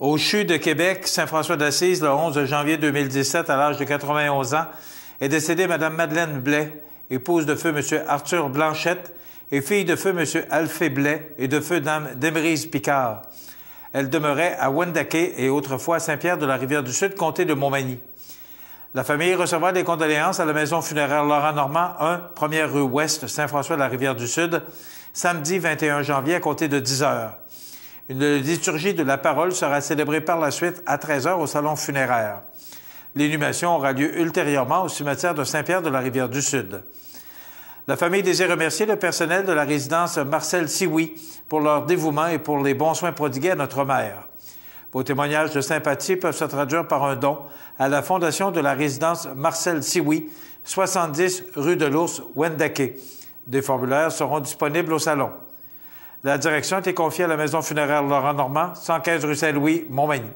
au CHU de Québec, Saint-François d'Assise, le 11 janvier 2017, à l'âge de 91 ans, est décédée Mme Madeleine Blais, épouse de feu M. Arthur Blanchette et fille de feu M. Alphée Blais et de feu Dame Demerise Picard. Elle demeurait à Wendake et autrefois à Saint-Pierre-de-la-Rivière-du-Sud, comté de Montmagny. La famille recevra des condoléances à la maison funéraire Laurent Normand 1, première rue Ouest, Saint-François-de-la-Rivière-du-Sud, samedi 21 janvier à compter de 10 heures. Une liturgie de la parole sera célébrée par la suite à 13 heures au salon funéraire. L'inhumation aura lieu ultérieurement au cimetière de Saint-Pierre de la Rivière du Sud. La famille désire remercier le personnel de la résidence Marcel Sioui pour leur dévouement et pour les bons soins prodigués à notre mère. Vos témoignages de sympathie peuvent se traduire par un don à la fondation de la résidence Marcel Sioui, 70 rue de l'Ours, Wendake. Des formulaires seront disponibles au salon. La direction a été confiée à la maison funéraire Laurent Normand, 115 rue Saint-Louis, Montmagny.